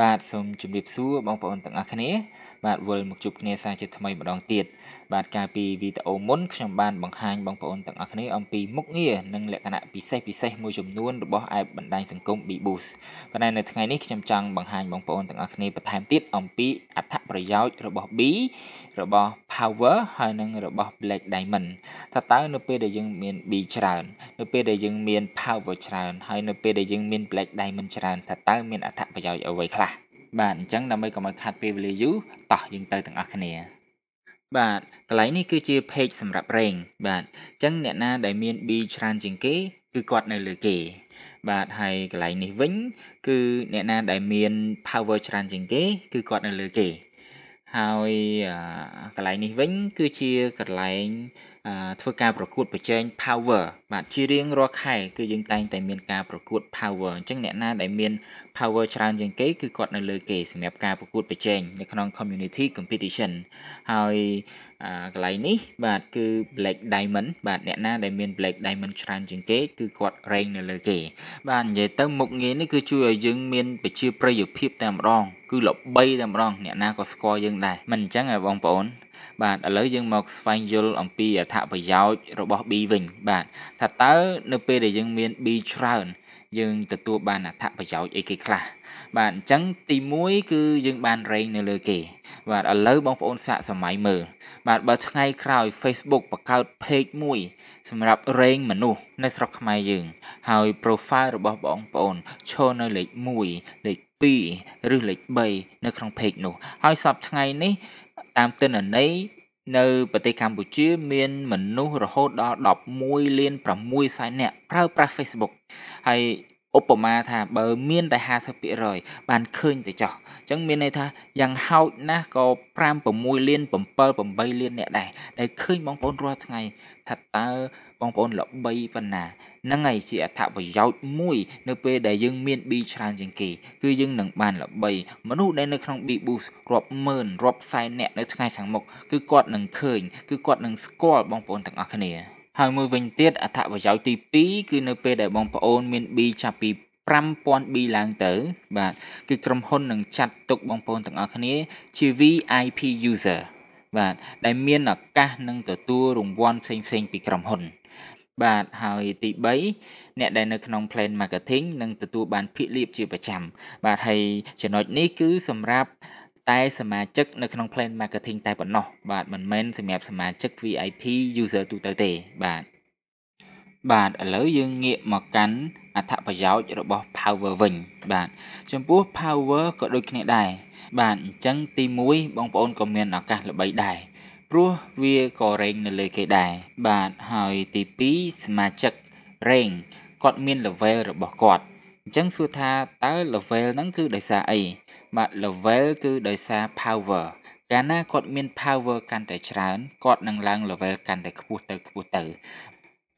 បាទសូមជម្រាបសួរបងប្អូនទាំងអស់គ្នាបាទវិលមកជួបគ្នាសាជាថ្មីម្ដងទៀតបាទកាលពីវីដេអូមុនខ្ញុំបានបង្ហាញបងប្អូនទាំងអស់គ្នាអំពីមុខងារនិងលក្ខណៈពិសេសពិសេសមួយចំនួនរបស់អេបបណ្ដាញសង្គម BBoost ប៉ុន្តែនៅថ្ងៃនេះខ្ញុំចង់បង្ហាញបងប្អូនទាំងអស់គ្នាបន្ថែមទៀតអំពីអត្ថប្រយោជន៍របស់ B របស់ Power ហើយនិងរបស់ Black Diamond ថាតើនៅពេលដែលយើងមាន B ច្រើននៅពេលដែលយើងមាន power ច្រើនហើយនៅពេលដែលយើងមាន black diamond ច្រើនថាតើមានអត្ថប្រយោជន៍អ្វីខ្លះបាទអញ្ចឹងដើម្បីកុំឲ្យខាត់ពេលវេលាយូរតោះយើងទៅទាំងអស់គ្នាបាទកន្លែងនេះគឺជា page សម្រាប់ rank បាទអញ្ចឹងអ្នកណាដែលមាន B ច្រើនជាងគេ គឺគាត់នៅលើគេបាទហើយកន្លែងនេះវិញគឺអ្នកណាដែលមាន power ច្រើនជាងគេគឺគាត់នៅលើគេហើយកន្លែងនេះវិញគឺជាកន្លែងធ្វើការប្រកួតប្រជែង power បាទជារៀងរាល់ខែគឺយើងតែងតែមានការប្រកួត power អញ្ចឹងអ្នកណាដែលមាន power ច្រើនជាងគេគឺគាត់នៅលើគេសម្រាប់ការប្រកួតប្រជែងនៅក្នុង community competition ហើយកន្លែងនេះបាទគឺ Black Diamond បាទអ្នកណាដែលមាន Black Diamond ច្រើនជាងគេគឺគាត់ rank នៅលើគេ បាទនិយាយទៅមុខងារនេះគឺជួយឲ្យយើងមានប្រជាប្រិយភាពតែម្ដងគឺល្បីតែម្ដងអ្នកណាក៏ស្គាល់យើងដែរមិនអញ្ចឹងហ៎បងប្អូនបាទឥឡូវយើងមកស្វែងយល់អំពីអត្ថប្រយោជន៍របស់ B វិញបាទថាតើនៅពេលដែលយើងមាន B ច្រើនយើងទទួលបានអត្ថប្រយោជន៍អីគេខ្លះបាទអញ្ចឹងទី1គឺយើង បានរែងនៅលើគេ បាទឥឡូវបងប្អូនសាកសម័យមើលបាទបើថ្ងៃក្រោយ Facebook បង្កើត page មួយសម្រាប់រែងមនុស្សនៅស្រុកខ្មែរយើង ហើយ profile របស់បងប្អូនឈរនៅលេខ1លេខ2ឬលេខ3នៅក្នុង page នោះហើយសប្តាហ៍ថ្ងៃនេះតាមទិន្នន័យនៅប្រទេសកម្ពុជាមានមនុស្សរហូតដល់11លាន6សែននាក់ប្រើប្រាស់ Facebook ហើយឧបមាថាបើមានតែ50%បានឃើញទៅចោះអញ្ចឹងមានន័យថាយ៉ាងហោចណាស់ក៏5 6លាន7 8លានអ្នកដែរដែលឃើញបងប្អូនរាល់ថ្ងៃថាតើបងប្អូនល្បីប៉ុណ្ណាហ្នឹងហើយជាអត្ថប្រយោជន៍មួយនៅពេលដែលយើងមាន B ច្រើនជាងគេគឺយើងនឹងបានល្បីមនុស្សដែលនៅក្នុង B boost រាប់ម៉ឺនរាប់សែនអ្នកនៅថ្ងៃខាងមុខគឺគាត់នឹងឃើញ គឺគាត់នឹងស្គាល់បងប្អូនទាំងអស់គ្នាហើយមួយវិញទៀតអត្ថប្រយោជន៍ទី2គឺនៅពេលដែលបងប្អូនមាន B ចាប់ពី5000 B ឡើងទៅបាទគឺក្រុមហ៊ុននឹងចាត់ទុកបងប្អូនទាំងអស់គ្នាជា VIP user បាទដែលមានឱកាសនឹងទទួលរង្វាន់ផ្សេងៗពីក្រុមហ៊ុនបាទហើយទី3អ្នកដែលនៅក្នុង plan marketing នឹងទទួលបានភាគលាភជាប្រចាំបាទហើយចំណុចនេះគឺសម្រាប់តែសមាជិកនៅក្នុង plan marketing តែប៉ុណ្ណោះបាទមិនមែនសម្រាប់សមាជិក VIP user ទូទៅទេបាទបាទឥឡូវយើងងាកមកកាន់អត្ថប្រយោជន៍របស់ power វិញបាទចំពោះ power ក៏ដូចគ្នាដែរបាទអញ្ចឹងទី1បងប្អូនក៏មានឱកាសល្បីដែរព្រោះវាក៏រេងនៅលើគេដែរបាទហើយទី2សមាជិករេងគាត់មាន level របស់គាត់អញ្ចឹងសួរថាតើ level ហ្នឹងគឺដោយសារអីបាទ level គឺដោយសារ power កាលណាគាត់មាន power កាន់តែច្រើនគាត់នឹងឡើង level កាន់តែខ្ពស់ទៅខ្ពស់ទៅ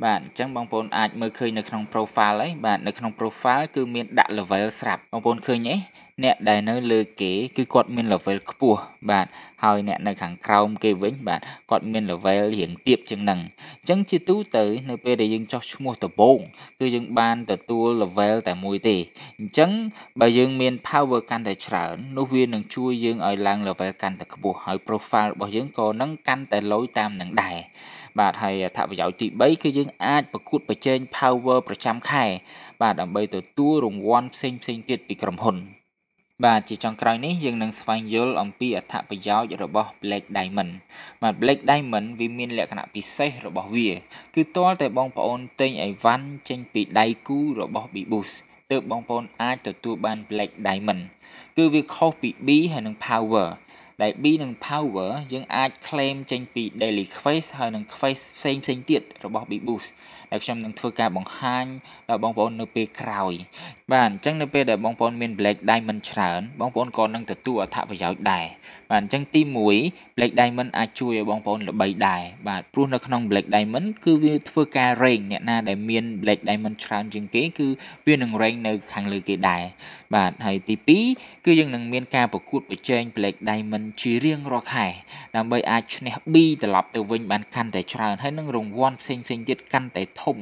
បាទអញ្ចឹងបងប្អូនអាចមើលឃើញនៅក្នុង profile ហើយបាទនៅក្នុង profile គឺមានដាក់ level ស្រាប់បងប្អូនឃើញទេអ្នកដែលនៅលើគេ គឺគាត់មាន level ខ្ពស់បាទហើយអ្នកនៅខាងក្រោមគេវិញបាទគាត់មាន level រៀងទាបជាងនឹងអញ្ចឹងជាទូទៅ នៅពេលដែលយើងចោះឈ្មោះដំបូងគឺយើងបានទទួល level តែមួយទេអញ្ចឹងបើយើងមាន power កាន់តែច្រើននោះវានឹងជួយយើងឲ្យឡើង level កាន់តែខ្ពស់ហើយ profile របស់យើងក៏នឹងកាន់តែលយតាមនឹងដែរបាទហើយអត្ថប្រយោជន៍ទី3គឺយើងអាចប្រកួតប្រជែង power ប្រចាំខែបាទដើម្បីទទួលរង្វាន់ផ្សេងផ្សេងទៀតពីក្រុមហ៊ុនបាទជាចុងក្រោយនេះយើងនឹងស្វែងយល់អំពីអត្ថប្រយោជន៍របស់ Black Diamond បាទ Black Diamond វាមានលក្ខណៈពិសេសរបស់វា គឺទាល់តែបងប្អូនទិញអីវ៉ាន់ចេញពីដៃគូរបស់ Bibus ទើបបងប្អូនអាចទទួលបាន Black Diamond គឺវាខុសពី B ហើយនឹង Power ដែល B និង power យើងអាច claim ចេញពី daily quest ហើយនិង quest ផ្សេងផ្សេងទៀតរបស់ Bboost ដែលខ្ញុំនឹងធ្វើការបង្ហាញដល់បងប្អូននៅពេលក្រោយបាទអញ្ចឹងនៅពេលដែលបងប្អូនមាន Black Diamond ច្រើនបងប្អូនក៏នឹងទទួលអត្ថប្រយោជន៍ដែរបាទអញ្ចឹងទី1 Black Diamond អាចជួយឲ្យបងប្អូនល្បីដែរបាទព្រោះនៅក្នុង Black Diamond គឺវាធ្វើការ rank អ្នកណាដែលមាន Black Diamond ច្រើនជាងគេគឺវានឹង rank នៅខាងលើគេដែរបាទហើយទី2គឺយើងនឹងមាន ការប្រកួតប្រជែង Black Diamond ជារៀងរាល់ខែដើម្បីអាចឈ្នះ B ត្រឡប់ទៅវិញបានកាន់តែច្រើនហើយនឹងរង្វាន់ផ្សេងៗទៀតកាន់តែ ធំ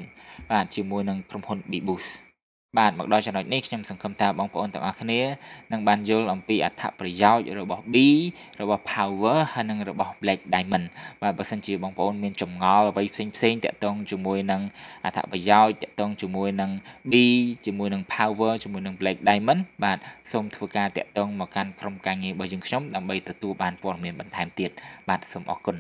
បាទជាមួយនឹងក្រុមហ៊ុន Bibus បាទមកដល់ចំណុចនេះខ្ញុំសង្ឃឹមថាបងប្អូនទាំងអស់គ្នានឹងបានយល់អំពីអត្ថប្រយោជន៍របស់ B របស់ Power ហើយនិងរបស់ Black Diamond បាទបើសិនជាបងប្អូនមានចម្ងល់អ្វីផ្សេងផ្សេងតាក់ទងជាមួយនឹងអត្ថប្រយោជន៍តាក់ទងជាមួយនឹង B ជាមួយនឹង Power ជាមួយនឹង Black Diamond បាទសូមធ្វើការតាក់ទងមកកាន់ក្រុមការងាររបស់យើងខ្ញុំដើម្បីទទួលបានព័ត៌មានបន្ថែមទៀតបាទសូមអរគុណ